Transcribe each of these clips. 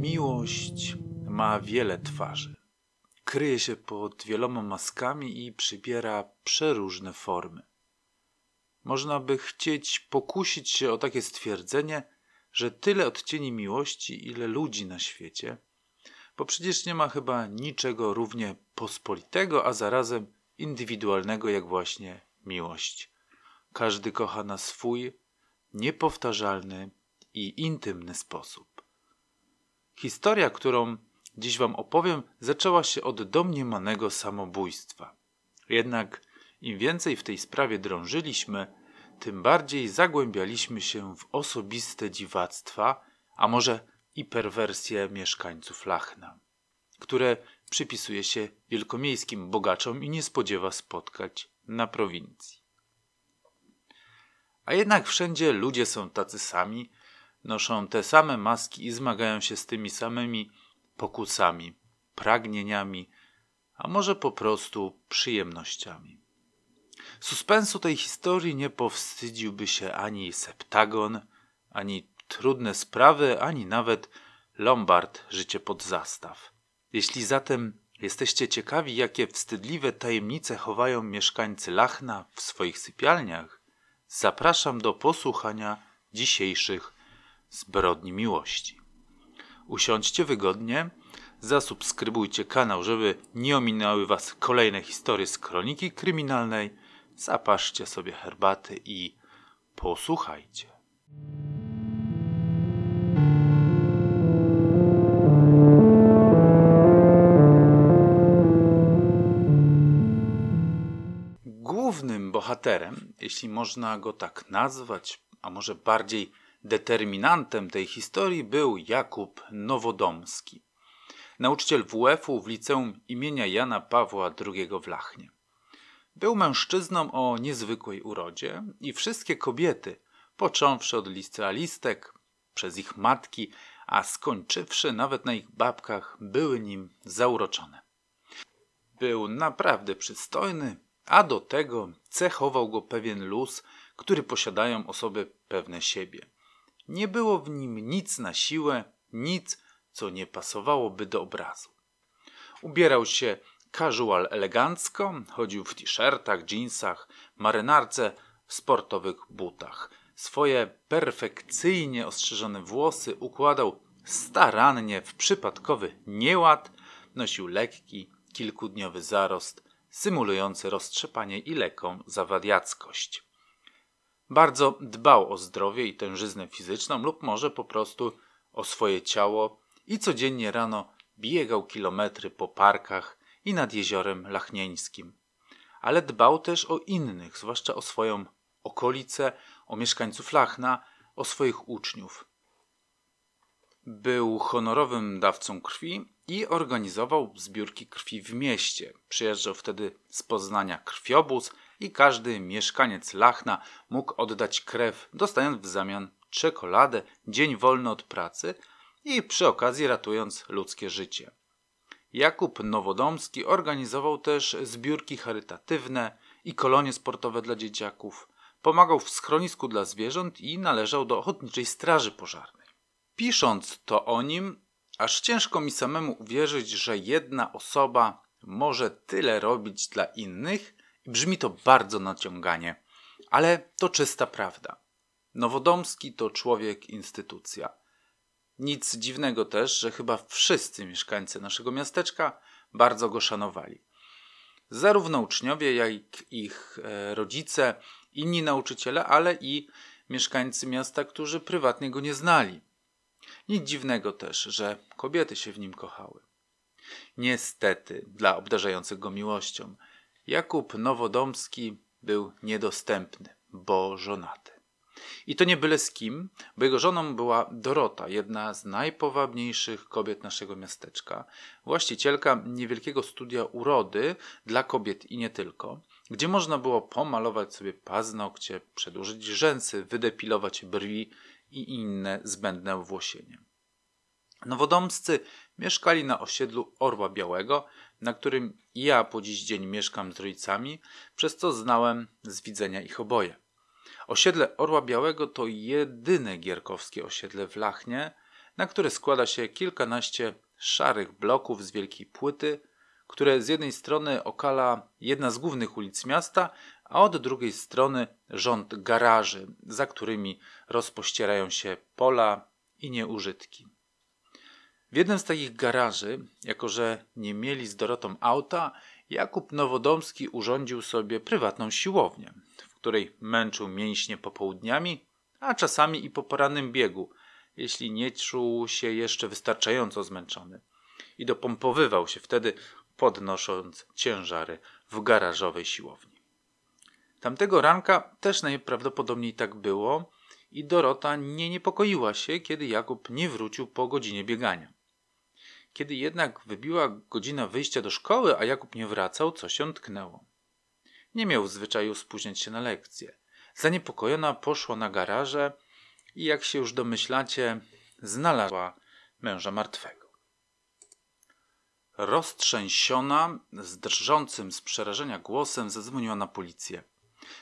Miłość ma wiele twarzy. Kryje się pod wieloma maskami i przybiera przeróżne formy. Można by chcieć pokusić się o takie stwierdzenie, że tyle odcieni miłości, ile ludzi na świecie, bo przecież nie ma chyba niczego równie pospolitego, a zarazem indywidualnego jak właśnie miłość. Każdy kocha na swój, niepowtarzalny i intymny sposób. Historia, którą dziś Wam opowiem, zaczęła się od domniemanego samobójstwa. Jednak im więcej w tej sprawie drążyliśmy, tym bardziej zagłębialiśmy się w osobiste dziwactwa, a może i perwersje mieszkańców Lachna, które przypisuje się wielkomiejskim bogaczom i nie spodziewa spotkać na prowincji. A jednak wszędzie ludzie są tacy sami, noszą te same maski i zmagają się z tymi samymi pokusami, pragnieniami, a może po prostu przyjemnościami. Suspensu tej historii nie powstydziłby się ani Septagon, ani trudne sprawy, ani nawet Lombard życie pod zastaw. Jeśli zatem jesteście ciekawi, jakie wstydliwe tajemnice chowają mieszkańcy Lachna w swoich sypialniach, zapraszam do posłuchania dzisiejszych zbrodni miłości. Usiądźcie wygodnie, zasubskrybujcie kanał, żeby nie ominęły Was kolejne historie z kroniki kryminalnej. Zapaszcie sobie herbaty i posłuchajcie. bohaterem, jeśli można go tak nazwać, a może bardziej determinantem tej historii był Jakub Nowodomski, nauczyciel WF-u w liceum imienia Jana Pawła II w Lachnie. Był mężczyzną o niezwykłej urodzie i wszystkie kobiety, począwszy od licealistek, przez ich matki, a skończywszy nawet na ich babkach, były nim zauroczone. Był naprawdę przystojny, a do tego cechował go pewien luz, który posiadają osoby pewne siebie. Nie było w nim nic na siłę, nic, co nie pasowałoby do obrazu. Ubierał się casual elegancko, chodził w t-shirtach, jeansach, marynarce, w sportowych butach. Swoje perfekcyjnie ostrzyżone włosy układał starannie w przypadkowy nieład, nosił lekki, kilkudniowy zarost symulujący roztrzepanie i lekką zawadiackość. Bardzo dbał o zdrowie i tężyznę fizyczną lub może po prostu o swoje ciało i codziennie rano biegał kilometry po parkach i nad jeziorem Lachnieńskim. Ale dbał też o innych, zwłaszcza o swoją okolicę, o mieszkańców Lachna, o swoich uczniów. Był honorowym dawcą krwi i organizował zbiórki krwi w mieście. Przyjeżdżał wtedy z Poznania krwiobóz i każdy mieszkaniec Lachna mógł oddać krew, dostając w zamian czekoladę, dzień wolny od pracy i przy okazji ratując ludzkie życie. Jakub Nowodomski organizował też zbiórki charytatywne i kolonie sportowe dla dzieciaków. Pomagał w schronisku dla zwierząt i należał do Ochotniczej Straży Pożarnej. Pisząc to o nim, Aż ciężko mi samemu uwierzyć, że jedna osoba może tyle robić dla innych, i brzmi to bardzo naciąganie, ale to czysta prawda. Nowodomski to człowiek instytucja. Nic dziwnego też, że chyba wszyscy mieszkańcy naszego miasteczka bardzo go szanowali. Zarówno uczniowie, jak i ich e, rodzice, inni nauczyciele, ale i mieszkańcy miasta, którzy prywatnie go nie znali. Nic dziwnego też, że kobiety się w nim kochały. Niestety, dla obdarzających go miłością, Jakub Nowodomski był niedostępny, bo żonaty. I to nie byle z kim, bo jego żoną była Dorota, jedna z najpowabniejszych kobiet naszego miasteczka, właścicielka niewielkiego studia urody dla kobiet i nie tylko, gdzie można było pomalować sobie paznokcie, przedłużyć rzęsy, wydepilować brwi i inne zbędne włosienie. Nowodomscy mieszkali na osiedlu Orła Białego, na którym ja po dziś dzień mieszkam z rodzicami, przez co znałem z widzenia ich oboje. Osiedle Orła Białego to jedyne gierkowskie osiedle w Lachnie, na które składa się kilkanaście szarych bloków z wielkiej płyty, które z jednej strony okala jedna z głównych ulic miasta, a od drugiej strony rząd garaży, za którymi rozpościerają się pola i nieużytki. W jednym z takich garaży, jako że nie mieli z Dorotą auta, Jakub Nowodomski urządził sobie prywatną siłownię, w której męczył mięśnie popołudniami, a czasami i po porannym biegu, jeśli nie czuł się jeszcze wystarczająco zmęczony. I dopompowywał się wtedy, podnosząc ciężary w garażowej siłowni. Tamtego ranka też najprawdopodobniej tak było i Dorota nie niepokoiła się, kiedy Jakub nie wrócił po godzinie biegania. Kiedy jednak wybiła godzina wyjścia do szkoły, a Jakub nie wracał, coś się tknęło. Nie miał zwyczaju spóźniać się na lekcję. Zaniepokojona poszła na garaże i jak się już domyślacie, znalazła męża martwego. Roztrzęsiona, z drżącym z przerażenia głosem zadzwoniła na policję.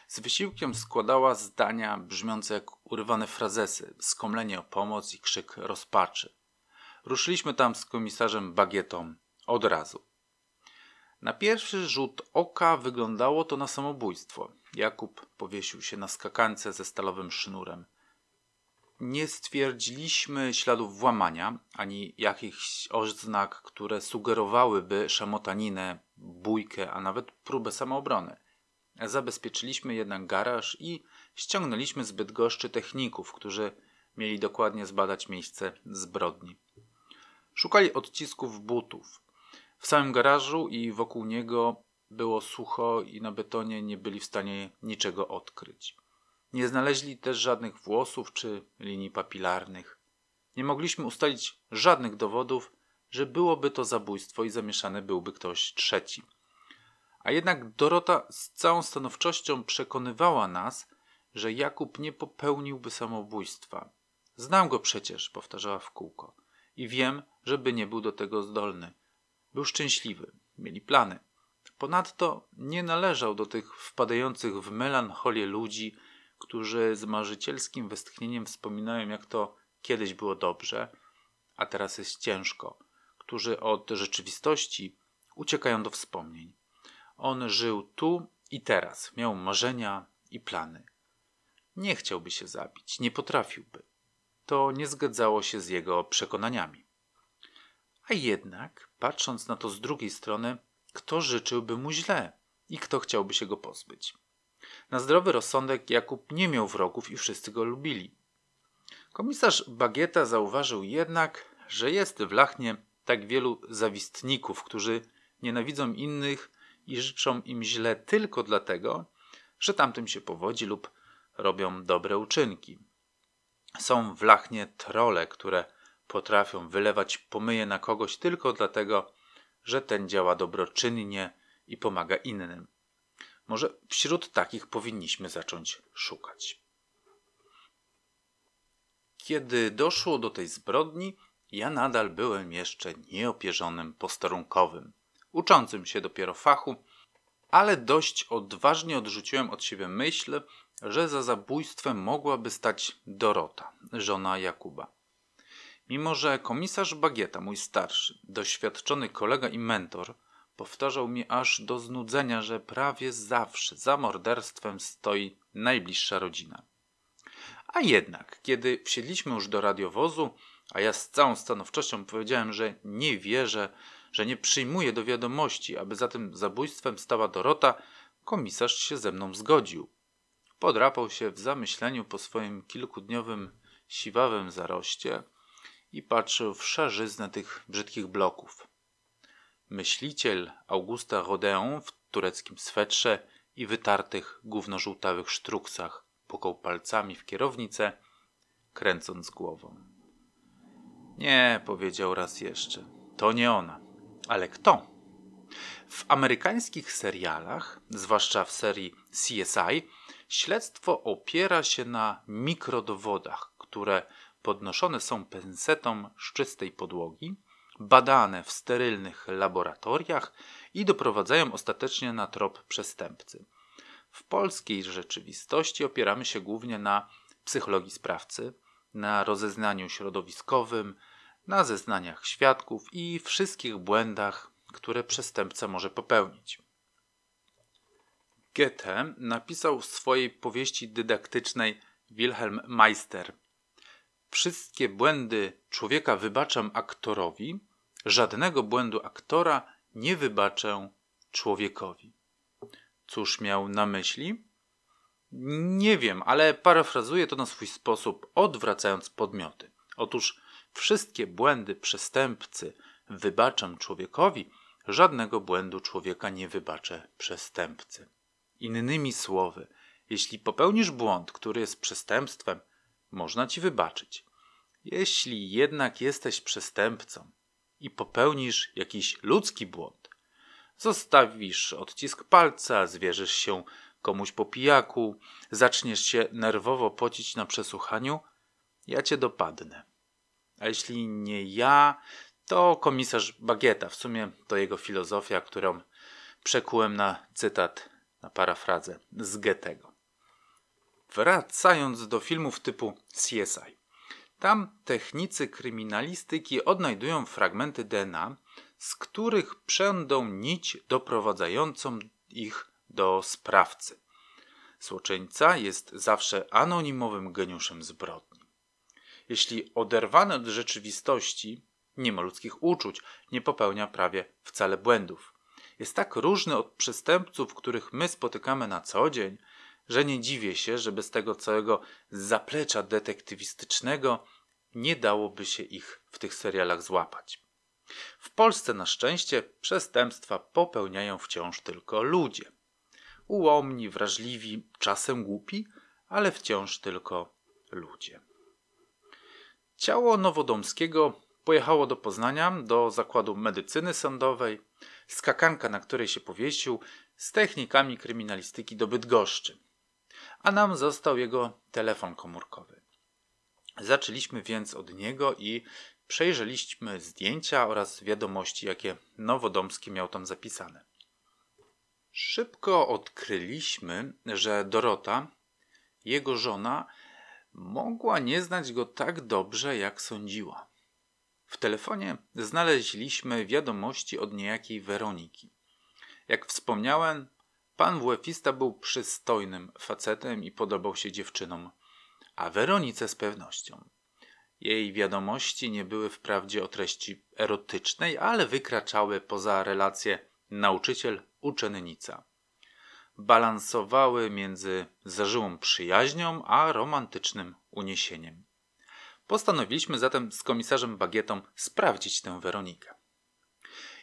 Z wysiłkiem składała zdania brzmiące jak urywane frazesy, skomlenie o pomoc i krzyk rozpaczy. Ruszyliśmy tam z komisarzem Bagietą od razu. Na pierwszy rzut oka wyglądało to na samobójstwo. Jakub powiesił się na skakance ze stalowym sznurem. Nie stwierdziliśmy śladów włamania ani jakichś oznak, które sugerowałyby szamotaninę, bójkę, a nawet próbę samoobrony. Zabezpieczyliśmy jednak garaż i ściągnęliśmy zbyt goszczy techników, którzy mieli dokładnie zbadać miejsce zbrodni. Szukali odcisków butów. W samym garażu i wokół niego było sucho i na betonie nie byli w stanie niczego odkryć. Nie znaleźli też żadnych włosów czy linii papilarnych. Nie mogliśmy ustalić żadnych dowodów, że byłoby to zabójstwo i zamieszany byłby ktoś trzeci. A jednak Dorota z całą stanowczością przekonywała nas, że Jakub nie popełniłby samobójstwa. Znam go przecież, powtarzała w kółko, i wiem, żeby nie był do tego zdolny. Był szczęśliwy, mieli plany. Ponadto nie należał do tych wpadających w melancholię ludzi, którzy z marzycielskim westchnieniem wspominają, jak to kiedyś było dobrze, a teraz jest ciężko, którzy od rzeczywistości uciekają do wspomnień. On żył tu i teraz, miał marzenia i plany. Nie chciałby się zabić, nie potrafiłby. To nie zgadzało się z jego przekonaniami. A jednak, patrząc na to z drugiej strony, kto życzyłby mu źle i kto chciałby się go pozbyć? Na zdrowy rozsądek Jakub nie miał wrogów i wszyscy go lubili. Komisarz Bagieta zauważył jednak, że jest w Lachnie tak wielu zawistników, którzy nienawidzą innych i życzą im źle tylko dlatego, że tamtym się powodzi lub robią dobre uczynki. Są wlachnie trole, które potrafią wylewać pomyje na kogoś tylko dlatego, że ten działa dobroczynnie i pomaga innym. Może wśród takich powinniśmy zacząć szukać. Kiedy doszło do tej zbrodni, ja nadal byłem jeszcze nieopierzonym posterunkowym uczącym się dopiero fachu, ale dość odważnie odrzuciłem od siebie myśl, że za zabójstwem mogłaby stać Dorota, żona Jakuba. Mimo, że komisarz Bagieta, mój starszy, doświadczony kolega i mentor, powtarzał mi aż do znudzenia, że prawie zawsze za morderstwem stoi najbliższa rodzina. A jednak, kiedy wsiedliśmy już do radiowozu, a ja z całą stanowczością powiedziałem, że nie wierzę, że nie przyjmuje do wiadomości, aby za tym zabójstwem stała Dorota, komisarz się ze mną zgodził. Podrapał się w zamyśleniu po swoim kilkudniowym siwawym zaroście i patrzył w szarzyznę tych brzydkich bloków. Myśliciel Augusta Rodeon w tureckim swetrze i wytartych gównożółtawych sztruksach pokął palcami w kierownicę, kręcąc głową. Nie, powiedział raz jeszcze, to nie ona. Ale kto? W amerykańskich serialach, zwłaszcza w serii CSI, śledztwo opiera się na mikrodowodach, które podnoszone są pensetą z czystej podłogi, badane w sterylnych laboratoriach i doprowadzają ostatecznie na trop przestępcy. W polskiej rzeczywistości opieramy się głównie na psychologii sprawcy, na rozeznaniu środowiskowym, na zeznaniach świadków i wszystkich błędach, które przestępca może popełnić. Goethe napisał w swojej powieści dydaktycznej Wilhelm Meister: Wszystkie błędy człowieka wybaczam aktorowi, żadnego błędu aktora nie wybaczę człowiekowi. Cóż miał na myśli? Nie wiem, ale parafrazuję to na swój sposób, odwracając podmioty. Otóż Wszystkie błędy przestępcy wybaczam człowiekowi, żadnego błędu człowieka nie wybaczę przestępcy. Innymi słowy, jeśli popełnisz błąd, który jest przestępstwem, można ci wybaczyć. Jeśli jednak jesteś przestępcą i popełnisz jakiś ludzki błąd, zostawisz odcisk palca, zwierzysz się komuś po pijaku, zaczniesz się nerwowo pocić na przesłuchaniu, ja cię dopadnę a jeśli nie ja, to komisarz Bagieta. W sumie to jego filozofia, którą przekułem na cytat, na parafrazę z Goethego. Wracając do filmów typu CSI. Tam technicy kryminalistyki odnajdują fragmenty DNA, z których przędą nić doprowadzającą ich do sprawcy. Złoczyńca jest zawsze anonimowym geniuszem zbrodni jeśli oderwany od rzeczywistości, nie ma ludzkich uczuć, nie popełnia prawie wcale błędów. Jest tak różny od przestępców, których my spotykamy na co dzień, że nie dziwię się, że bez tego całego zaplecza detektywistycznego nie dałoby się ich w tych serialach złapać. W Polsce na szczęście przestępstwa popełniają wciąż tylko ludzie. Ułomni, wrażliwi, czasem głupi, ale wciąż tylko ludzie. Ciało Nowodomskiego pojechało do Poznania, do zakładu medycyny sądowej, skakanka, na której się powiesił, z technikami kryminalistyki do Bydgoszczy. A nam został jego telefon komórkowy. Zaczęliśmy więc od niego i przejrzeliśmy zdjęcia oraz wiadomości, jakie Nowodomski miał tam zapisane. Szybko odkryliśmy, że Dorota, jego żona, mogła nie znać go tak dobrze, jak sądziła. W telefonie znaleźliśmy wiadomości od niejakiej Weroniki. Jak wspomniałem, pan Włefista był przystojnym facetem i podobał się dziewczynom, a Weronice z pewnością. Jej wiadomości nie były wprawdzie o treści erotycznej, ale wykraczały poza relacje nauczyciel-uczennica balansowały między zażyłą przyjaźnią a romantycznym uniesieniem. Postanowiliśmy zatem z komisarzem Bagietą sprawdzić tę Weronikę.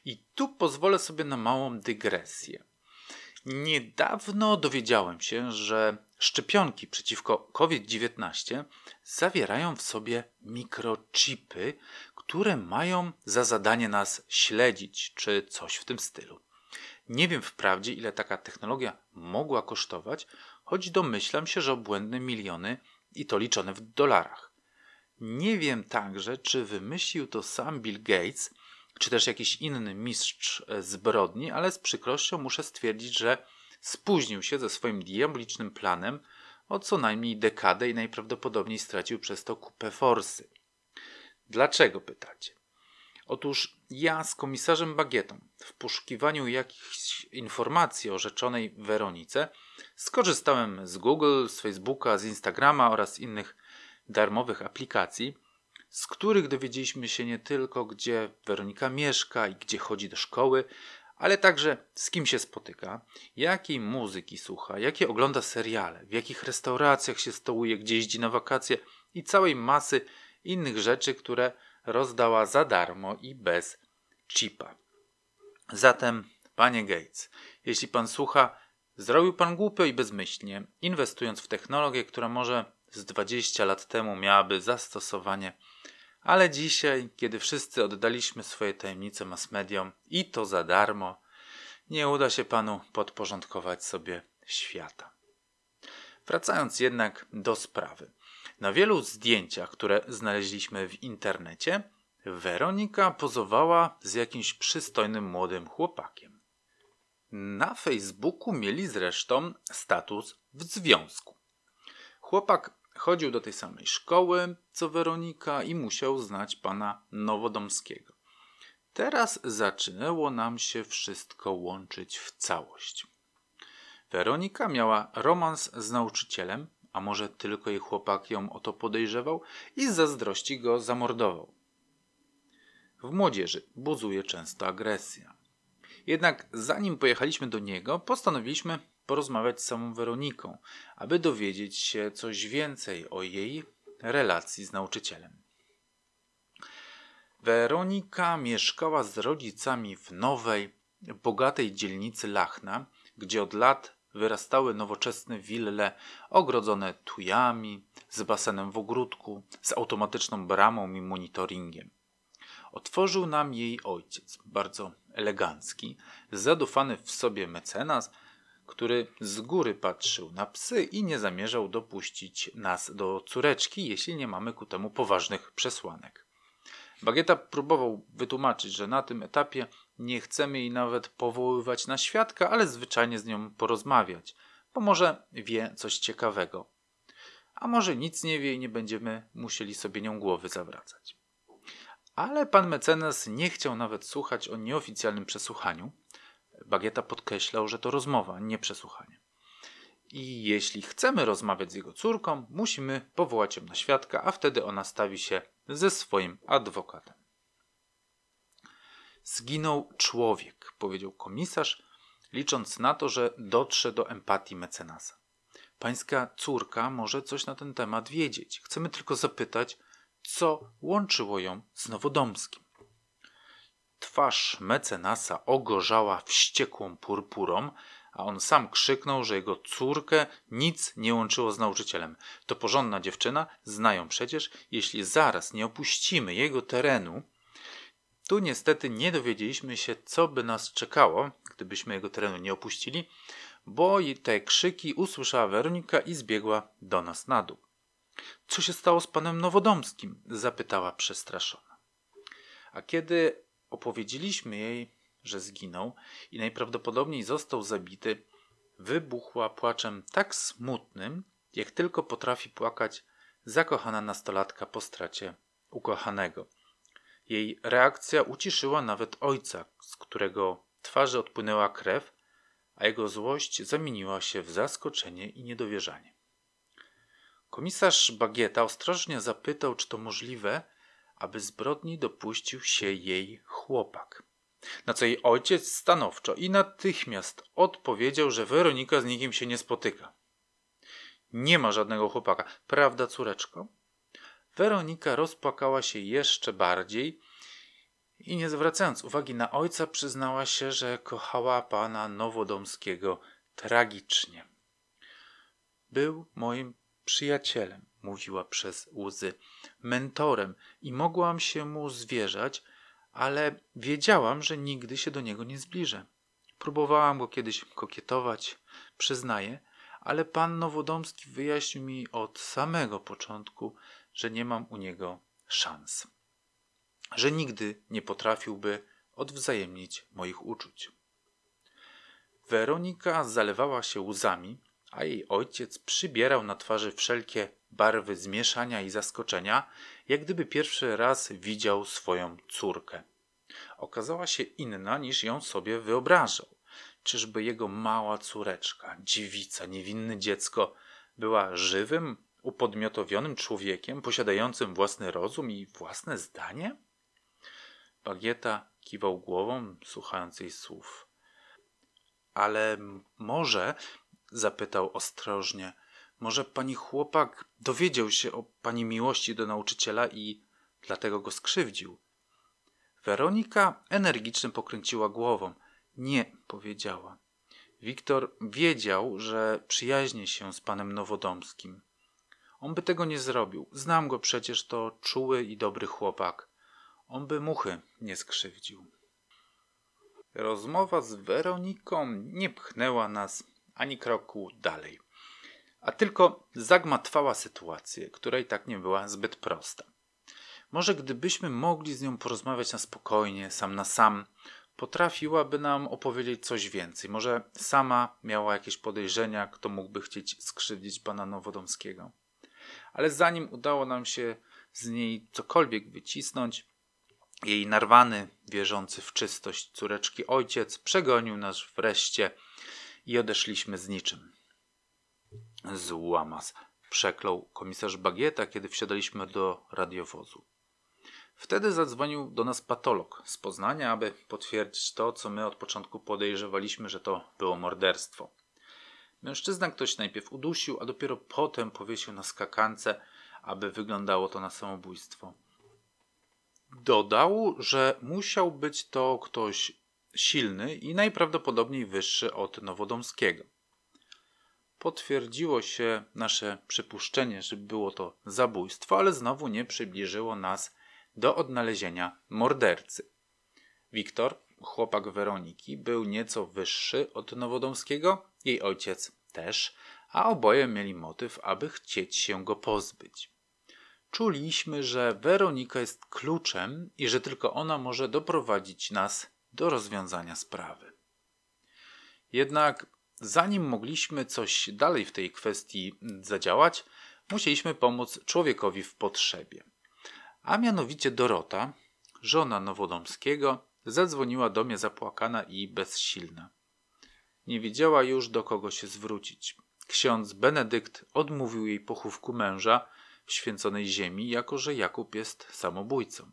I tu pozwolę sobie na małą dygresję. Niedawno dowiedziałem się, że szczepionki przeciwko COVID-19 zawierają w sobie mikrochipy, które mają za zadanie nas śledzić, czy coś w tym stylu. Nie wiem wprawdzie, ile taka technologia mogła kosztować, choć domyślam się, że obłędne miliony i to liczone w dolarach. Nie wiem także, czy wymyślił to sam Bill Gates, czy też jakiś inny mistrz e, zbrodni, ale z przykrością muszę stwierdzić, że spóźnił się ze swoim diabolicznym planem o co najmniej dekadę i najprawdopodobniej stracił przez to kupę forsy. Dlaczego pytacie? Otóż ja z komisarzem Bagietą, w poszukiwaniu jakichś informacji o rzeczonej Weronice, skorzystałem z Google, z Facebooka, z Instagrama oraz innych darmowych aplikacji, z których dowiedzieliśmy się nie tylko, gdzie Weronika mieszka i gdzie chodzi do szkoły, ale także z kim się spotyka, jakiej muzyki słucha, jakie ogląda seriale, w jakich restauracjach się stołuje, gdzie jeździ na wakacje i całej masy innych rzeczy, które rozdała za darmo i bez chipa. Zatem, panie Gates, jeśli pan słucha, zrobił pan głupio i bezmyślnie, inwestując w technologię, która może z 20 lat temu miałaby zastosowanie, ale dzisiaj, kiedy wszyscy oddaliśmy swoje tajemnice mass mediom i to za darmo, nie uda się panu podporządkować sobie świata. Wracając jednak do sprawy. Na wielu zdjęciach, które znaleźliśmy w internecie, Weronika pozowała z jakimś przystojnym młodym chłopakiem. Na Facebooku mieli zresztą status w związku. Chłopak chodził do tej samej szkoły co Weronika i musiał znać pana Nowodomskiego. Teraz zaczynęło nam się wszystko łączyć w całość. Weronika miała romans z nauczycielem, a może tylko jej chłopak ją o to podejrzewał i z zazdrości go zamordował. W młodzieży buzuje często agresja. Jednak zanim pojechaliśmy do niego, postanowiliśmy porozmawiać z samą Weroniką, aby dowiedzieć się coś więcej o jej relacji z nauczycielem. Weronika mieszkała z rodzicami w nowej, bogatej dzielnicy Lachna, gdzie od lat wyrastały nowoczesne wille ogrodzone tujami, z basenem w ogródku, z automatyczną bramą i monitoringiem. Otworzył nam jej ojciec, bardzo elegancki, zadufany w sobie mecenas, który z góry patrzył na psy i nie zamierzał dopuścić nas do córeczki, jeśli nie mamy ku temu poważnych przesłanek. Bagieta próbował wytłumaczyć, że na tym etapie nie chcemy jej nawet powoływać na świadka, ale zwyczajnie z nią porozmawiać, bo może wie coś ciekawego. A może nic nie wie i nie będziemy musieli sobie nią głowy zawracać. Ale pan mecenas nie chciał nawet słuchać o nieoficjalnym przesłuchaniu. Bagieta podkreślał, że to rozmowa, nie przesłuchanie. I jeśli chcemy rozmawiać z jego córką, musimy powołać ją na świadka, a wtedy ona stawi się ze swoim adwokatem. Zginął człowiek, powiedział komisarz, licząc na to, że dotrze do empatii mecenasa. Pańska córka może coś na ten temat wiedzieć. Chcemy tylko zapytać, co łączyło ją z Nowodomskim. Twarz mecenasa ogorzała wściekłą purpurą, a on sam krzyknął, że jego córkę nic nie łączyło z nauczycielem. To porządna dziewczyna, znają przecież, jeśli zaraz nie opuścimy jego terenu, tu niestety nie dowiedzieliśmy się, co by nas czekało, gdybyśmy jego terenu nie opuścili, bo te krzyki usłyszała Weronika i zbiegła do nas na dół. Co się stało z panem Nowodomskim? zapytała przestraszona. A kiedy opowiedzieliśmy jej, że zginął i najprawdopodobniej został zabity, wybuchła płaczem tak smutnym, jak tylko potrafi płakać zakochana nastolatka po stracie ukochanego. Jej reakcja uciszyła nawet ojca, z którego twarzy odpłynęła krew, a jego złość zamieniła się w zaskoczenie i niedowierzanie. Komisarz Bagieta ostrożnie zapytał, czy to możliwe, aby zbrodni dopuścił się jej chłopak. Na co jej ojciec stanowczo i natychmiast odpowiedział, że Weronika z nikim się nie spotyka. Nie ma żadnego chłopaka, prawda, córeczko? Weronika rozpłakała się jeszcze bardziej i nie zwracając uwagi na ojca, przyznała się, że kochała pana Nowodomskiego tragicznie. Był moim przyjacielem, mówiła przez łzy, mentorem i mogłam się mu zwierzać, ale wiedziałam, że nigdy się do niego nie zbliżę. Próbowałam go kiedyś kokietować, przyznaję, ale pan Nowodomski wyjaśnił mi od samego początku, że nie mam u niego szans, że nigdy nie potrafiłby odwzajemnić moich uczuć. Weronika zalewała się łzami, a jej ojciec przybierał na twarzy wszelkie barwy zmieszania i zaskoczenia, jak gdyby pierwszy raz widział swoją córkę. Okazała się inna niż ją sobie wyobrażał. Czyżby jego mała córeczka, dziewica, niewinne dziecko była żywym, upodmiotowionym człowiekiem posiadającym własny rozum i własne zdanie? Bagieta kiwał głową, słuchając jej słów. Ale może, zapytał ostrożnie, może pani chłopak dowiedział się o pani miłości do nauczyciela i dlatego go skrzywdził. Weronika energicznie pokręciła głową. Nie, powiedziała. Wiktor wiedział, że przyjaźni się z panem Nowodomskim. On by tego nie zrobił. Znam go przecież, to czuły i dobry chłopak. On by muchy nie skrzywdził. Rozmowa z Weroniką nie pchnęła nas ani kroku dalej, a tylko zagmatwała sytuację, która i tak nie była zbyt prosta. Może gdybyśmy mogli z nią porozmawiać na spokojnie, sam na sam, potrafiłaby nam opowiedzieć coś więcej. Może sama miała jakieś podejrzenia, kto mógłby chcieć skrzywdzić pana Nowodomskiego ale zanim udało nam się z niej cokolwiek wycisnąć, jej narwany, wierzący w czystość córeczki ojciec przegonił nas wreszcie i odeszliśmy z niczym. Złamas, przeklął komisarz Bagieta, kiedy wsiadaliśmy do radiowozu. Wtedy zadzwonił do nas patolog z Poznania, aby potwierdzić to, co my od początku podejrzewaliśmy, że to było morderstwo. Mężczyzna ktoś najpierw udusił, a dopiero potem powiesił na skakance, aby wyglądało to na samobójstwo. Dodał, że musiał być to ktoś silny i najprawdopodobniej wyższy od Nowodomskiego. Potwierdziło się nasze przypuszczenie, że było to zabójstwo, ale znowu nie przybliżyło nas do odnalezienia mordercy. Wiktor, chłopak Weroniki, był nieco wyższy od Nowodomskiego, jej ojciec też, a oboje mieli motyw, aby chcieć się go pozbyć. Czuliśmy, że Weronika jest kluczem i że tylko ona może doprowadzić nas do rozwiązania sprawy. Jednak zanim mogliśmy coś dalej w tej kwestii zadziałać, musieliśmy pomóc człowiekowi w potrzebie. A mianowicie Dorota, żona Nowodomskiego, Zadzwoniła do mnie zapłakana i bezsilna. Nie wiedziała już do kogo się zwrócić. Ksiądz Benedykt odmówił jej pochówku męża w święconej ziemi, jako że Jakub jest samobójcą.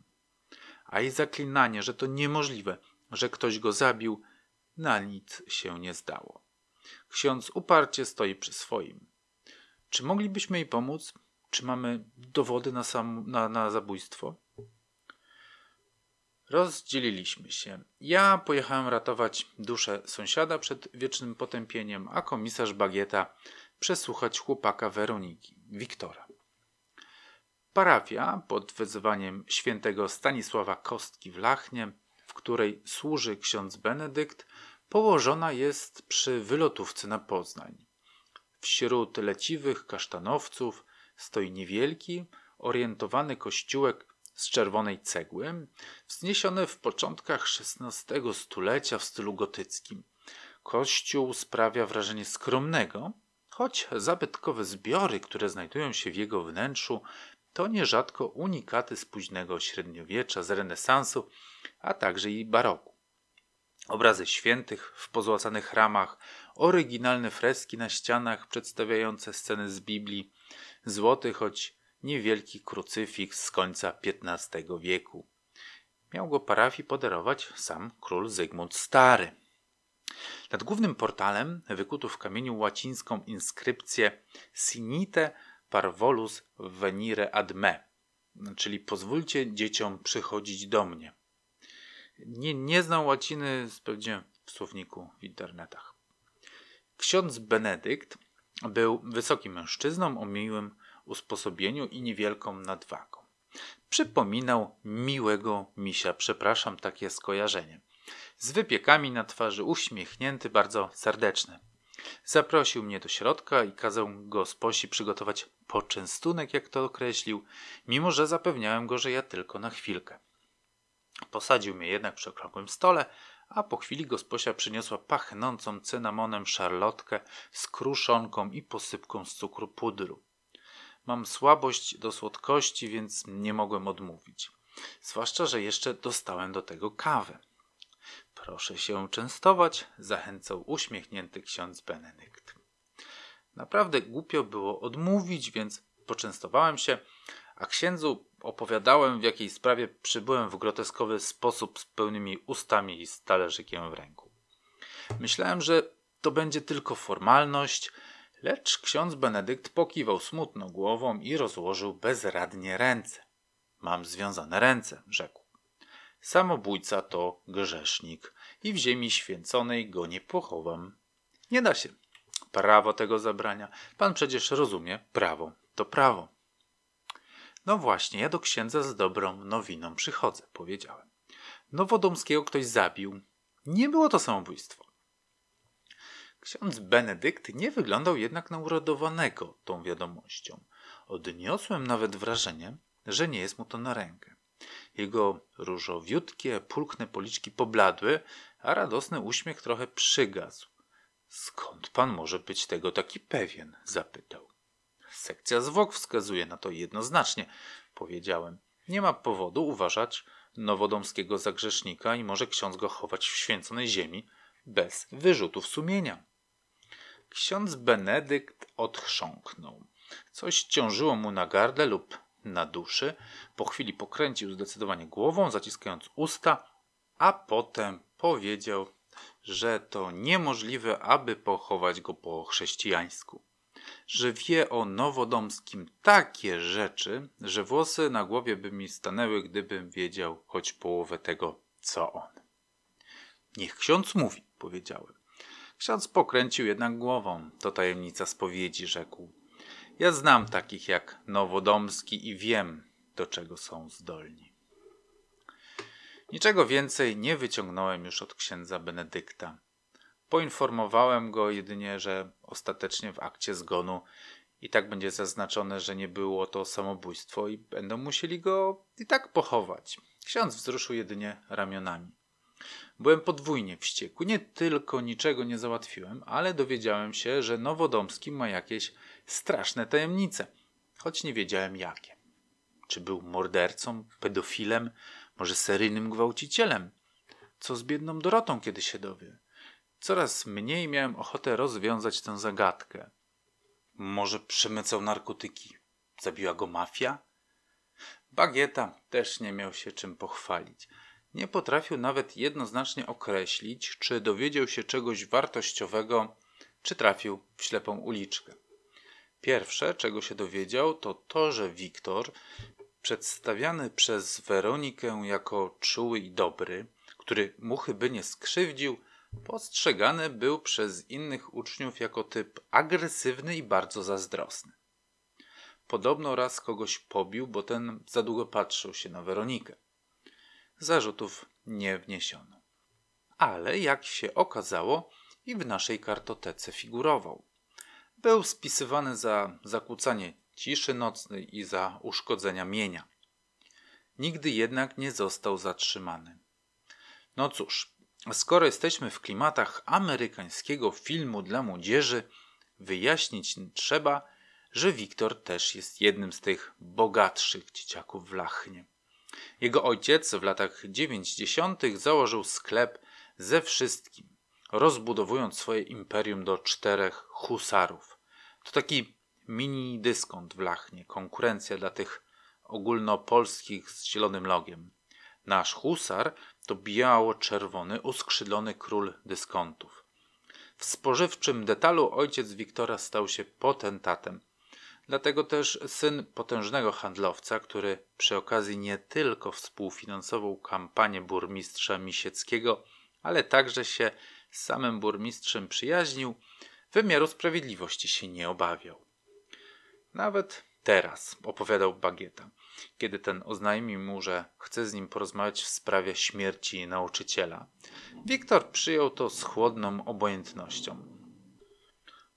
A jej zaklinanie, że to niemożliwe, że ktoś go zabił, na nic się nie zdało. Ksiądz uparcie stoi przy swoim. Czy moglibyśmy jej pomóc? Czy mamy dowody na, sam, na, na zabójstwo? Rozdzieliliśmy się. Ja pojechałem ratować duszę sąsiada przed wiecznym potępieniem, a komisarz Bagieta przesłuchać chłopaka Weroniki, Wiktora. Parafia pod wezwaniem świętego Stanisława Kostki w Lachnie, w której służy ksiądz Benedykt, położona jest przy wylotówce na Poznań. Wśród leciwych kasztanowców stoi niewielki, orientowany kościółek z czerwonej cegły, wzniesione w początkach XVI stulecia w stylu gotyckim. Kościół sprawia wrażenie skromnego, choć zabytkowe zbiory, które znajdują się w jego wnętrzu, to nierzadko unikaty z późnego średniowiecza, z renesansu, a także i baroku. Obrazy świętych w pozłacanych ramach, oryginalne freski na ścianach przedstawiające sceny z Biblii, złoty, choć niewielki krucyfiks z końca XV wieku. Miał go parafii podarować sam król Zygmunt Stary. Nad głównym portalem wykuto w kamieniu łacińską inskrypcję Sinite parvolus venire ad me, czyli pozwólcie dzieciom przychodzić do mnie. Nie, nie łaciny, sprawdziłem w słowniku w internetach. Ksiądz Benedykt był wysokim mężczyzną o miłym usposobieniu i niewielką nadwagą. Przypominał miłego misia, przepraszam takie skojarzenie. Z wypiekami na twarzy, uśmiechnięty, bardzo serdeczny. Zaprosił mnie do środka i kazał go posi przygotować poczęstunek, jak to określił, mimo że zapewniałem go, że ja tylko na chwilkę. Posadził mnie jednak przy okrągłym stole, a po chwili gosposia przyniosła pachnącą cynamonem szarlotkę z kruszonką i posypką z cukru pudru. Mam słabość do słodkości, więc nie mogłem odmówić. Zwłaszcza, że jeszcze dostałem do tego kawę. Proszę się częstować, zachęcał uśmiechnięty ksiądz Benedykt. Naprawdę głupio było odmówić, więc poczęstowałem się, a księdzu opowiadałem, w jakiej sprawie przybyłem w groteskowy sposób z pełnymi ustami i z talerzykiem w ręku. Myślałem, że to będzie tylko formalność, Lecz ksiądz Benedykt pokiwał smutno głową i rozłożył bezradnie ręce. Mam związane ręce, rzekł. Samobójca to grzesznik i w ziemi święconej go nie pochowam. Nie da się. Prawo tego zabrania. Pan przecież rozumie, prawo to prawo. No właśnie, ja do księdza z dobrą nowiną przychodzę, powiedziałem. Nowodomskiego ktoś zabił. Nie było to samobójstwo. Ksiądz Benedykt nie wyglądał jednak na uradowanego tą wiadomością. Odniosłem nawet wrażenie, że nie jest mu to na rękę. Jego różowiutkie, pulchne policzki pobladły, a radosny uśmiech trochę przygasł. Skąd pan może być tego taki pewien? zapytał. Sekcja zwłok wskazuje na to jednoznacznie, powiedziałem. Nie ma powodu uważać nowodomskiego za grzesznika i może ksiądz go chować w święconej ziemi bez wyrzutów sumienia. Ksiądz Benedykt odchrząknął. Coś ciążyło mu na gardle lub na duszy. Po chwili pokręcił zdecydowanie głową, zaciskając usta, a potem powiedział, że to niemożliwe, aby pochować go po chrześcijańsku. Że wie o nowodomskim takie rzeczy, że włosy na głowie by mi stanęły, gdybym wiedział choć połowę tego, co on. Niech ksiądz mówi, powiedziałem. Ksiądz pokręcił jednak głową. To tajemnica spowiedzi, rzekł. Ja znam takich jak Nowodomski i wiem, do czego są zdolni. Niczego więcej nie wyciągnąłem już od księdza Benedykta. Poinformowałem go jedynie, że ostatecznie w akcie zgonu i tak będzie zaznaczone, że nie było to samobójstwo i będą musieli go i tak pochować. Ksiądz wzruszył jedynie ramionami. Byłem podwójnie wściekły. Nie tylko niczego nie załatwiłem, ale dowiedziałem się, że Nowodomski ma jakieś straszne tajemnice, choć nie wiedziałem jakie. Czy był mordercą, pedofilem, może seryjnym gwałcicielem? Co z biedną Dorotą, kiedy się dowie? Coraz mniej miałem ochotę rozwiązać tę zagadkę. Może przemycał narkotyki? Zabiła go mafia? Bagieta też nie miał się czym pochwalić nie potrafił nawet jednoznacznie określić, czy dowiedział się czegoś wartościowego, czy trafił w ślepą uliczkę. Pierwsze, czego się dowiedział, to to, że Wiktor, przedstawiany przez Weronikę jako czuły i dobry, który muchy by nie skrzywdził, postrzegany był przez innych uczniów jako typ agresywny i bardzo zazdrosny. Podobno raz kogoś pobił, bo ten za długo patrzył się na Weronikę. Zarzutów nie wniesiono. Ale jak się okazało, i w naszej kartotece figurował. Był spisywany za zakłócanie ciszy nocnej i za uszkodzenia mienia. Nigdy jednak nie został zatrzymany. No cóż, skoro jesteśmy w klimatach amerykańskiego filmu dla młodzieży, wyjaśnić trzeba, że Wiktor też jest jednym z tych bogatszych dzieciaków w Lachnie. Jego ojciec w latach 90. założył sklep ze wszystkim, rozbudowując swoje imperium do czterech husarów. To taki mini dyskont w Lachnie, konkurencja dla tych ogólnopolskich z zielonym logiem. Nasz husar to biało-czerwony, uskrzydlony król dyskontów. W spożywczym detalu ojciec Wiktora stał się potentatem, Dlatego też syn potężnego handlowca, który przy okazji nie tylko współfinansował kampanię burmistrza Misieckiego, ale także się z samym burmistrzem przyjaźnił, wymiaru sprawiedliwości się nie obawiał. Nawet teraz, opowiadał Bagieta, kiedy ten oznajmił mu, że chce z nim porozmawiać w sprawie śmierci nauczyciela. Wiktor przyjął to z chłodną obojętnością.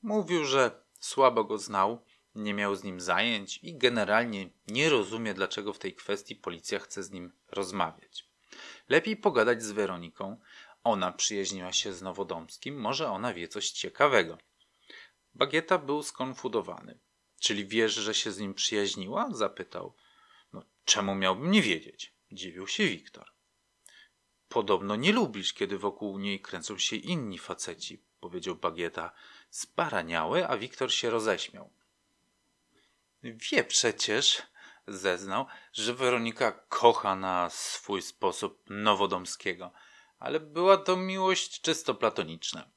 Mówił, że słabo go znał, nie miał z nim zajęć i generalnie nie rozumie, dlaczego w tej kwestii policja chce z nim rozmawiać. Lepiej pogadać z Weroniką. Ona przyjaźniła się z Nowodomskim, może ona wie coś ciekawego. Bagieta był skonfudowany. Czyli wiesz, że się z nim przyjaźniła? zapytał. No, czemu miałbym nie wiedzieć? dziwił się Wiktor. Podobno nie lubisz, kiedy wokół niej kręcą się inni faceci, powiedział Bagieta. Sparaniały, a Wiktor się roześmiał. Wie przecież, zeznał, że Weronika kocha na swój sposób Nowodomskiego, ale była to miłość czysto platoniczna.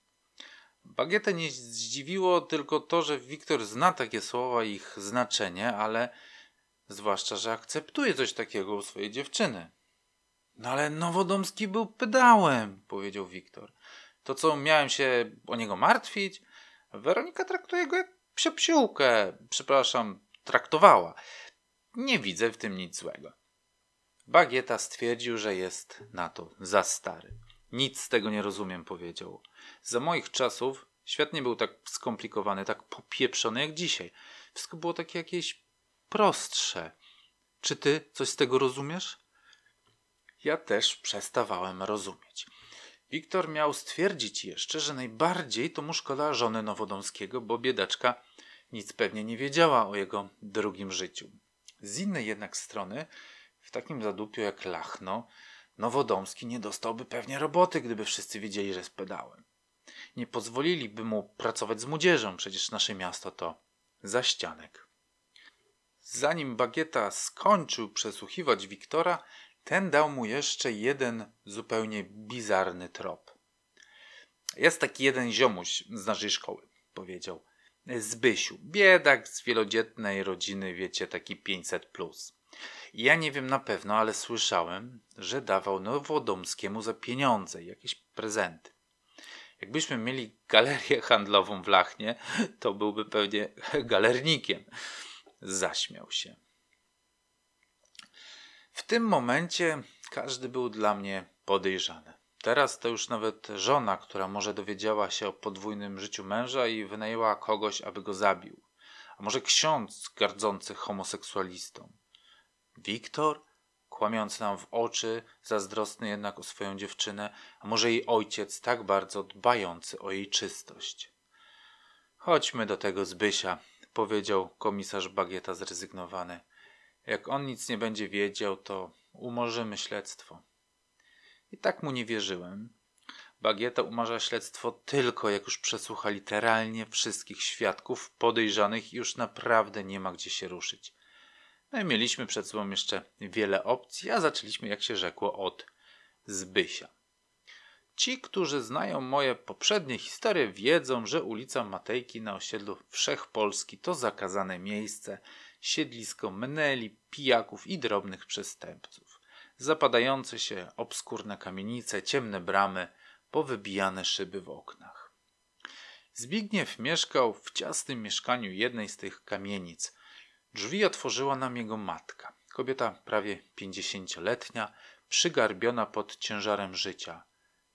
Bagietę nie zdziwiło tylko to, że Wiktor zna takie słowa i ich znaczenie, ale zwłaszcza, że akceptuje coś takiego u swojej dziewczyny. No ale Nowodomski był pedałem, powiedział Wiktor. To co miałem się o niego martwić? Weronika traktuje go jak psiopsiółkę, przepraszam, traktowała. Nie widzę w tym nic złego. Bagieta stwierdził, że jest na to za stary. Nic z tego nie rozumiem, powiedział. Za moich czasów świat nie był tak skomplikowany, tak popieprzony jak dzisiaj. Wszystko było takie jakieś prostsze. Czy ty coś z tego rozumiesz? Ja też przestawałem rozumieć. Wiktor miał stwierdzić jeszcze, że najbardziej to mu szkoda żony Nowodomskiego, bo biedaczka nic pewnie nie wiedziała o jego drugim życiu. Z innej jednak strony, w takim zadupiu jak Lachno, Nowodomski nie dostałby pewnie roboty, gdyby wszyscy wiedzieli, że jest pedałem. Nie pozwoliliby mu pracować z młodzieżą, przecież nasze miasto to zaścianek. Zanim Bagieta skończył przesłuchiwać Wiktora, ten dał mu jeszcze jeden zupełnie bizarny trop. Jest taki jeden ziomuś z naszej szkoły, powiedział. Zbysiu. Biedak z wielodzietnej rodziny, wiecie, taki 500. Plus. Ja nie wiem na pewno, ale słyszałem, że dawał Nowodomskiemu za pieniądze jakieś prezenty. Jakbyśmy mieli galerię handlową w Lachnie, to byłby pewnie galernikiem. Zaśmiał się. W tym momencie każdy był dla mnie podejrzany. Teraz to już nawet żona, która może dowiedziała się o podwójnym życiu męża i wynajęła kogoś, aby go zabił. A może ksiądz gardzący homoseksualistą. Wiktor, kłamiąc nam w oczy, zazdrosny jednak o swoją dziewczynę, a może jej ojciec tak bardzo dbający o jej czystość. Chodźmy do tego Zbysia, powiedział komisarz Bagieta zrezygnowany. Jak on nic nie będzie wiedział, to umorzymy śledztwo. I tak mu nie wierzyłem. Bagieta umarza śledztwo tylko jak już przesłucha literalnie wszystkich świadków podejrzanych i już naprawdę nie ma gdzie się ruszyć. No i mieliśmy przed sobą jeszcze wiele opcji, a zaczęliśmy, jak się rzekło, od Zbysia. Ci, którzy znają moje poprzednie historie, wiedzą, że ulica Matejki na osiedlu Wszechpolski to zakazane miejsce, siedlisko mneli, pijaków i drobnych przestępców zapadające się, obskurne kamienice, ciemne bramy, powybijane szyby w oknach. Zbigniew mieszkał w ciasnym mieszkaniu jednej z tych kamienic. Drzwi otworzyła nam jego matka, kobieta prawie pięćdziesięcioletnia, przygarbiona pod ciężarem życia,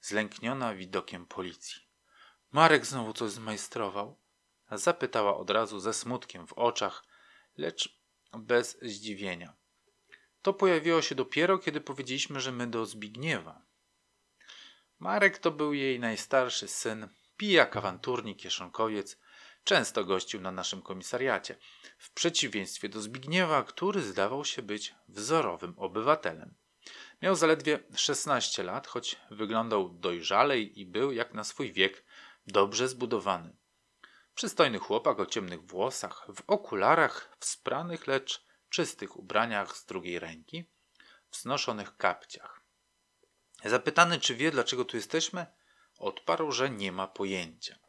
zlękniona widokiem policji. Marek znowu coś zmajstrował? Zapytała od razu ze smutkiem w oczach, lecz bez zdziwienia. To pojawiło się dopiero, kiedy powiedzieliśmy, że my do Zbigniewa. Marek to był jej najstarszy syn, pijak, awanturnik, kieszonkowiec. Często gościł na naszym komisariacie, w przeciwieństwie do Zbigniewa, który zdawał się być wzorowym obywatelem. Miał zaledwie 16 lat, choć wyglądał dojrzalej i był, jak na swój wiek, dobrze zbudowany. Przystojny chłopak o ciemnych włosach, w okularach wspranych, lecz czystych ubraniach z drugiej ręki, wznoszonych kapciach. Zapytany, czy wie, dlaczego tu jesteśmy, odparł, że nie ma pojęcia.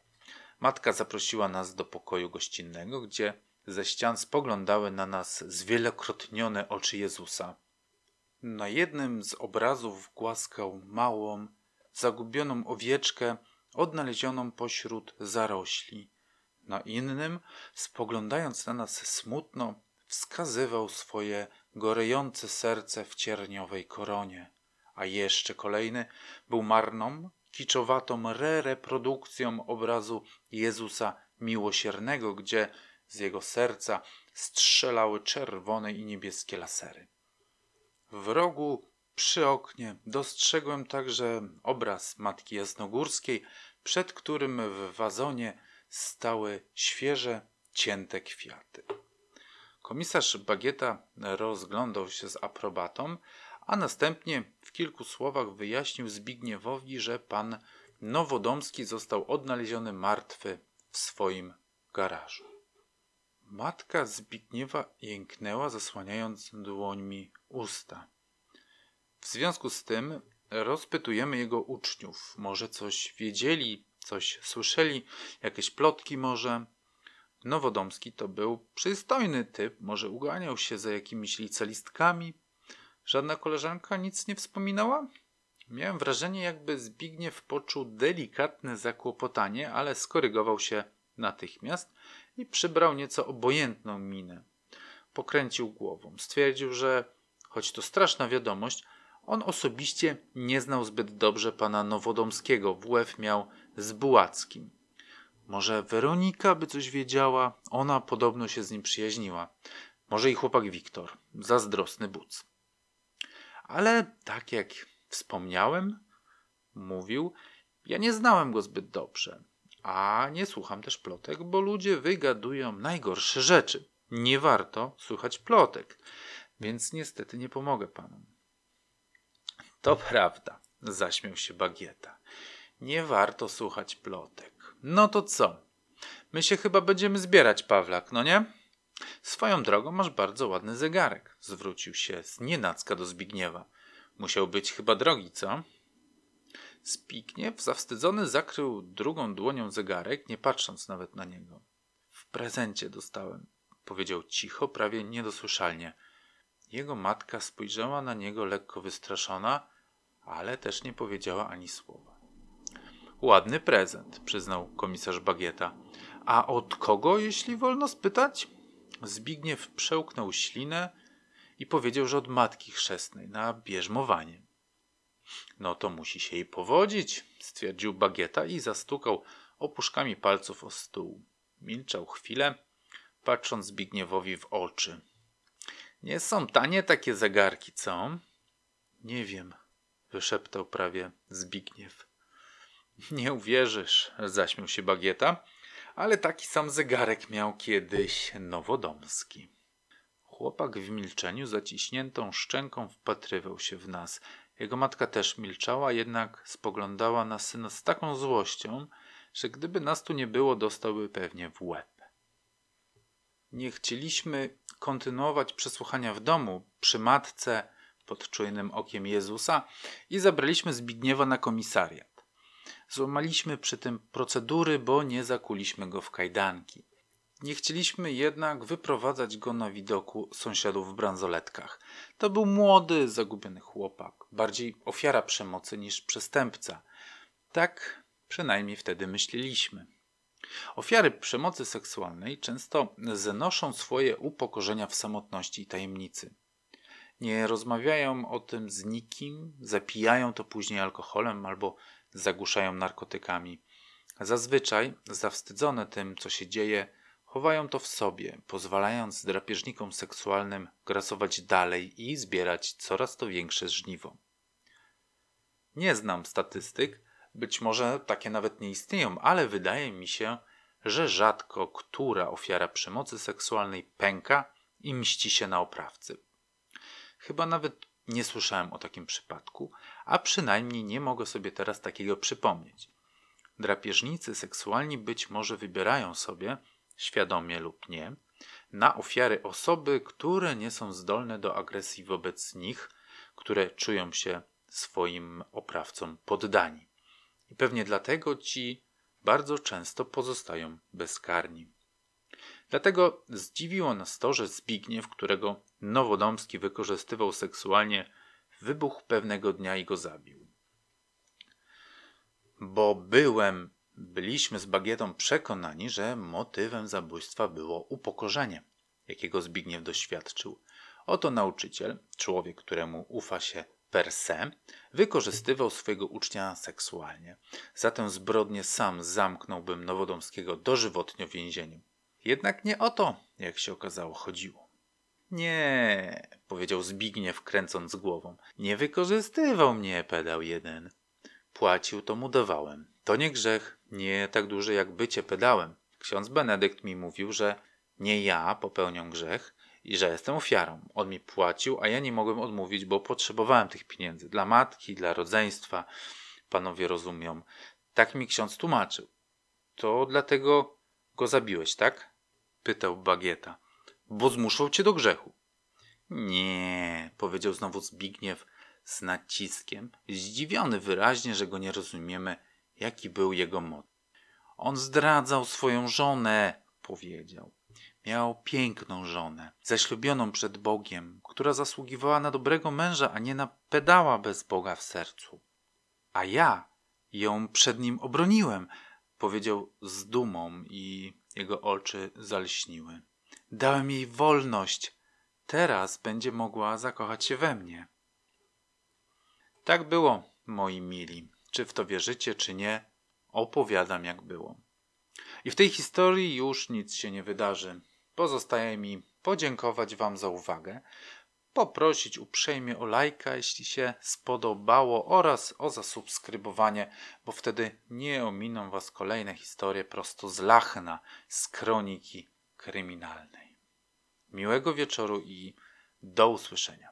Matka zaprosiła nas do pokoju gościnnego, gdzie ze ścian spoglądały na nas zwielokrotnione oczy Jezusa. Na jednym z obrazów głaskał małą, zagubioną owieczkę odnalezioną pośród zarośli. Na innym, spoglądając na nas smutno, wskazywał swoje gorejące serce w cierniowej koronie, a jeszcze kolejny był marną, kiczowatą re-reprodukcją obrazu Jezusa Miłosiernego, gdzie z jego serca strzelały czerwone i niebieskie lasery. W rogu przy oknie dostrzegłem także obraz Matki Jasnogórskiej, przed którym w wazonie stały świeże, cięte kwiaty. Komisarz Bagieta rozglądał się z aprobatą, a następnie w kilku słowach wyjaśnił Zbigniewowi, że pan Nowodomski został odnaleziony martwy w swoim garażu. Matka Zbigniewa jęknęła, zasłaniając dłońmi usta. W związku z tym rozpytujemy jego uczniów. Może coś wiedzieli, coś słyszeli, jakieś plotki może. Nowodomski to był przystojny typ, może uganiał się za jakimiś licelistkami. Żadna koleżanka nic nie wspominała? Miałem wrażenie, jakby Zbigniew poczuł delikatne zakłopotanie, ale skorygował się natychmiast i przybrał nieco obojętną minę. Pokręcił głową. Stwierdził, że choć to straszna wiadomość, on osobiście nie znał zbyt dobrze pana Nowodomskiego. WF miał z Bułackim. Może Weronika by coś wiedziała? Ona podobno się z nim przyjaźniła. Może i chłopak Wiktor, zazdrosny buc. Ale tak jak wspomniałem, mówił, ja nie znałem go zbyt dobrze. A nie słucham też plotek, bo ludzie wygadują najgorsze rzeczy. Nie warto słuchać plotek, więc niestety nie pomogę panom. To prawda, zaśmiał się Bagieta. Nie warto słuchać plotek. No to co? My się chyba będziemy zbierać, Pawlak, no nie? Swoją drogą masz bardzo ładny zegarek, zwrócił się z nienacka do Zbigniewa. Musiał być chyba drogi, co? Zbigniew, zawstydzony, zakrył drugą dłonią zegarek, nie patrząc nawet na niego. W prezencie dostałem, powiedział cicho, prawie niedosłyszalnie. Jego matka spojrzała na niego lekko wystraszona, ale też nie powiedziała ani słowa. Ładny prezent, przyznał komisarz Bagieta. A od kogo, jeśli wolno spytać? Zbigniew przełknął ślinę i powiedział, że od matki chrzestnej na bierzmowanie. No to musi się jej powodzić, stwierdził Bagieta i zastukał opuszkami palców o stół. Milczał chwilę, patrząc Zbigniewowi w oczy. Nie są tanie takie zegarki, co? Nie wiem, wyszeptał prawie Zbigniew. Nie uwierzysz, zaśmiał się Bagieta, ale taki sam zegarek miał kiedyś Nowodomski. Chłopak w milczeniu zaciśniętą szczęką wpatrywał się w nas. Jego matka też milczała, jednak spoglądała na syna z taką złością, że gdyby nas tu nie było, dostałby pewnie w łeb. Nie chcieliśmy kontynuować przesłuchania w domu, przy matce, pod czujnym okiem Jezusa i zabraliśmy Zbigniewa na komisariat. Złamaliśmy przy tym procedury, bo nie zakuliśmy go w kajdanki. Nie chcieliśmy jednak wyprowadzać go na widoku sąsiadów w bransoletkach. To był młody, zagubiony chłopak, bardziej ofiara przemocy niż przestępca. Tak przynajmniej wtedy myśleliśmy. Ofiary przemocy seksualnej często zenoszą swoje upokorzenia w samotności i tajemnicy. Nie rozmawiają o tym z nikim, zapijają to później alkoholem albo zagłuszają narkotykami. Zazwyczaj, zawstydzone tym, co się dzieje, chowają to w sobie, pozwalając drapieżnikom seksualnym grasować dalej i zbierać coraz to większe żniwo. Nie znam statystyk, być może takie nawet nie istnieją, ale wydaje mi się, że rzadko która ofiara przemocy seksualnej pęka i mści się na oprawcy. Chyba nawet nie słyszałem o takim przypadku, a przynajmniej nie mogę sobie teraz takiego przypomnieć. Drapieżnicy seksualni być może wybierają sobie, świadomie lub nie, na ofiary osoby, które nie są zdolne do agresji wobec nich, które czują się swoim oprawcom poddani. I pewnie dlatego ci bardzo często pozostają bezkarni. Dlatego zdziwiło nas to, że Zbigniew, którego Nowodomski wykorzystywał seksualnie wybuchł pewnego dnia i go zabił. Bo byłem, byliśmy z Bagietą przekonani, że motywem zabójstwa było upokorzenie, jakiego Zbigniew doświadczył. Oto nauczyciel, człowiek, któremu ufa się per se, wykorzystywał swojego ucznia seksualnie. Za tę zbrodnię sam zamknąłbym Nowodomskiego dożywotnio w więzieniu. Jednak nie o to, jak się okazało, chodziło. Nie, powiedział Zbigniew, kręcąc głową. Nie wykorzystywał mnie, pedał jeden. Płacił, to mu dawałem. To nie grzech, nie tak duży jak bycie pedałem. Ksiądz Benedykt mi mówił, że nie ja popełniam grzech i że jestem ofiarą. On mi płacił, a ja nie mogłem odmówić, bo potrzebowałem tych pieniędzy dla matki, dla rodzeństwa. Panowie rozumią. Tak mi ksiądz tłumaczył. To dlatego go zabiłeś, tak? Pytał Bagieta bo zmuszą cię do grzechu. Nie, powiedział znowu Zbigniew z naciskiem, zdziwiony wyraźnie, że go nie rozumiemy, jaki był jego moc. On zdradzał swoją żonę, powiedział. Miał piękną żonę, zaślubioną przed Bogiem, która zasługiwała na dobrego męża, a nie na pedała bez Boga w sercu. A ja ją przed nim obroniłem, powiedział z dumą i jego oczy zalśniły. Dałem jej wolność. Teraz będzie mogła zakochać się we mnie. Tak było, moi mili. Czy w to wierzycie, czy nie, opowiadam jak było. I w tej historii już nic się nie wydarzy. Pozostaje mi podziękować Wam za uwagę, poprosić uprzejmie o lajka, jeśli się spodobało, oraz o zasubskrybowanie, bo wtedy nie ominą Was kolejne historie prosto z Lachna, z kroniki kryminalnej. Miłego wieczoru i do usłyszenia.